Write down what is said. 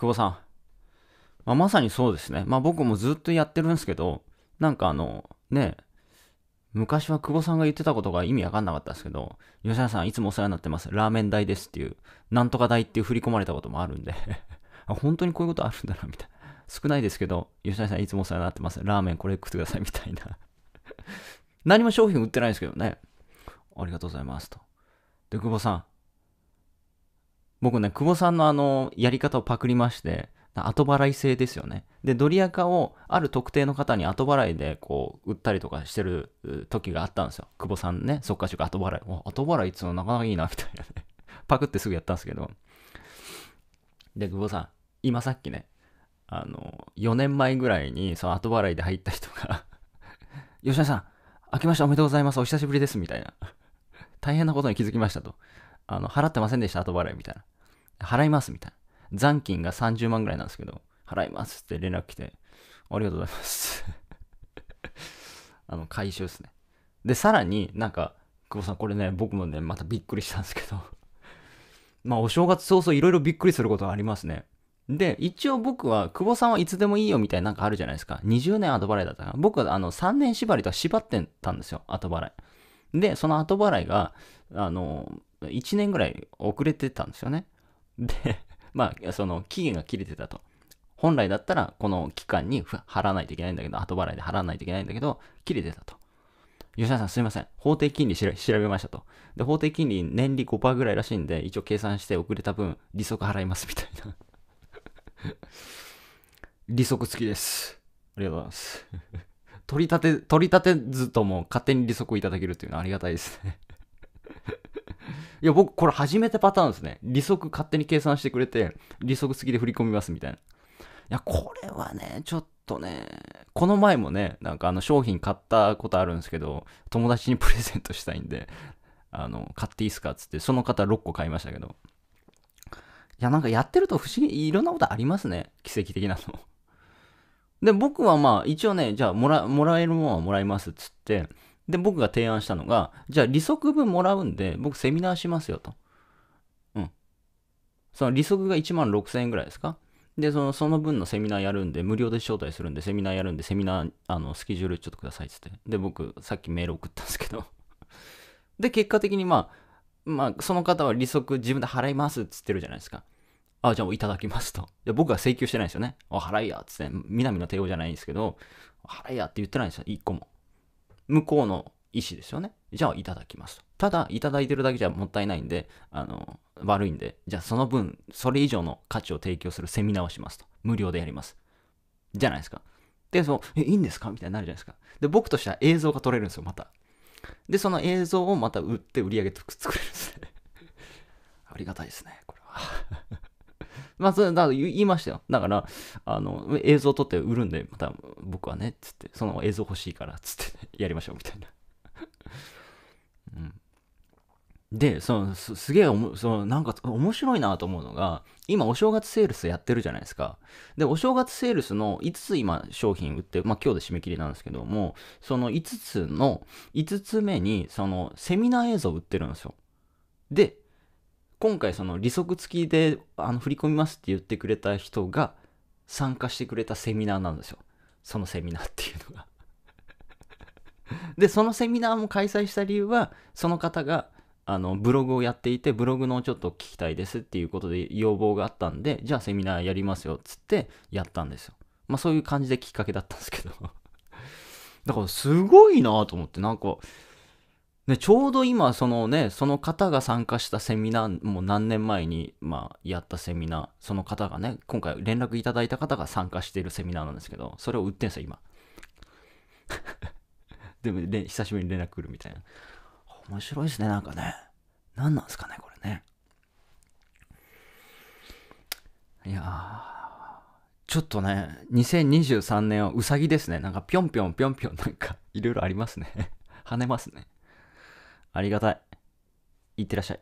久保さん。まあ、まさにそうですね。まあ僕もずっとやってるんですけど、なんかあの、ね、昔は久保さんが言ってたことが意味わかんなかったんですけど、吉田さんいつもお世話になってます。ラーメン代ですっていう、なんとか代って振り込まれたこともあるんで 本当にこういうことあるんだな、みたいな。少ないですけど、吉田さんいつもお世話になってます。ラーメンこれ食ってください、みたいな 何も商品売ってないですけどね。ありがとうございますと。で、久保さん、僕ね、久保さんのあの、やり方をパクりまして、後払い制ですよね。で、ドリアカをある特定の方に後払いでこう、売ったりとかしてる時があったんですよ。久保さんね、そっ即価か後払い。後払いっつうのなかなかいいな、みたいなね。パクってすぐやったんですけど。で、久保さん、今さっきね、あの、4年前ぐらいに、その後払いで入った人が吉田さん、明けましておめでとうございます、お久しぶりです、みたいな。大変なことに気づきましたと。あの、払ってませんでした、後払いみたいな。払いますみたいな。残金が30万ぐらいなんですけど、払いますって連絡来て、ありがとうございます あの、回収ですね。で、さらになんか、久保さん、これね、僕もね、またびっくりしたんですけど まあ、お正月早々いろいろびっくりすることがありますね。で、一応僕は、久保さんはいつでもいいよみたいななんかあるじゃないですか。20年後払いだったから。僕はあの、3年縛りとは縛ってたんですよ、後払い。で、その後払いが、あの、1年ぐらい遅れてたんですよね。で、まあ、その期限が切れてたと。本来だったらこの期間に払わないといけないんだけど、後払いで払わないといけないんだけど、切れてたと。吉田さんすいません。法定金利調べましたと。で、法定金利年利5%ぐらいらしいんで、一応計算して遅れた分、利息払いますみたいな。利息付きです。ありがとうございます。取り立て、取り立てずとも勝手に利息をいただけるというのはありがたいですねいや、僕、これ初めてパターンですね。利息勝手に計算してくれて、利息付きで振り込みますみたいな。いや、これはね、ちょっとね、この前もね、なんかあの商品買ったことあるんですけど、友達にプレゼントしたいんで、あの、買っていいっすかつって、その方6個買いましたけど。いや、なんかやってると不思議、いろんなことありますね。奇跡的なの。で、僕はまあ、一応ね、じゃあもら、もらえるものはもらいますっつって、で、僕が提案したのが、じゃあ利息分もらうんで、僕セミナーしますよと。うん。その利息が1万6000円ぐらいですかで、そのその分のセミナーやるんで、無料で招待するんで、セミナーやるんで、セミナー、あの、スケジュールちょっとくださいっつって。で、僕、さっきメール送ったんですけどで、結果的にまあ、まあ、その方は利息自分で払いますっつってるじゃないですか。あ、じゃあいただきますと。いや僕は請求してないんですよね。お払いやっつって、南の帝王じゃないんですけど、払いやって言ってないんですよ、一個も。向こうの意思ですよね。じゃあいただきますと。ただ、いただいてるだけじゃもったいないんで、あの、悪いんで、じゃあその分、それ以上の価値を提供するセミナーをしますと。無料でやります。じゃないですか。で、その、え、いいんですかみたいになるじゃないですか。で、僕としては映像が撮れるんですよ、また。で、その映像をまた売って売り上げ作れるんですね。ありがたいですね、これは。まあ、それ、だから言いましたよ。だから、あの、映像撮って売るんで、また僕はね、つって、その映像欲しいから、つって、やりましょう、みたいな。うん。で、そのすすげえおも、そのなんか面白いなと思うのが、今お正月セールスやってるじゃないですか。で、お正月セールスの5つ今商品売って、まあ今日で締め切りなんですけども、その5つの、5つ目に、そのセミナー映像売ってるんですよ。で、今回その利息付きであの振り込みますって言ってくれた人が参加してくれたセミナーなんですよ。そのセミナーっていうのが で、そのセミナーも開催した理由は、その方があのブログをやっていて、ブログのちょっと聞きたいですっていうことで要望があったんで、じゃあセミナーやりますよっつってやったんですよ。まあそういう感じできっかけだったんですけど だからすごいなと思って、なんか、でちょうど今そのねその方が参加したセミナーもう何年前に、まあ、やったセミナーその方がね今回連絡いただいた方が参加しているセミナーなんですけどそれを売ってんすよ今 でも久しぶりに連絡来るみたいな面白いですねなんかね何なんすかねこれねいやちょっとね2023年はうさぎですねなんかぴょんぴょんぴょんぴょんなんかいろいろありますね跳ねますねありがたい。いってらっしゃい。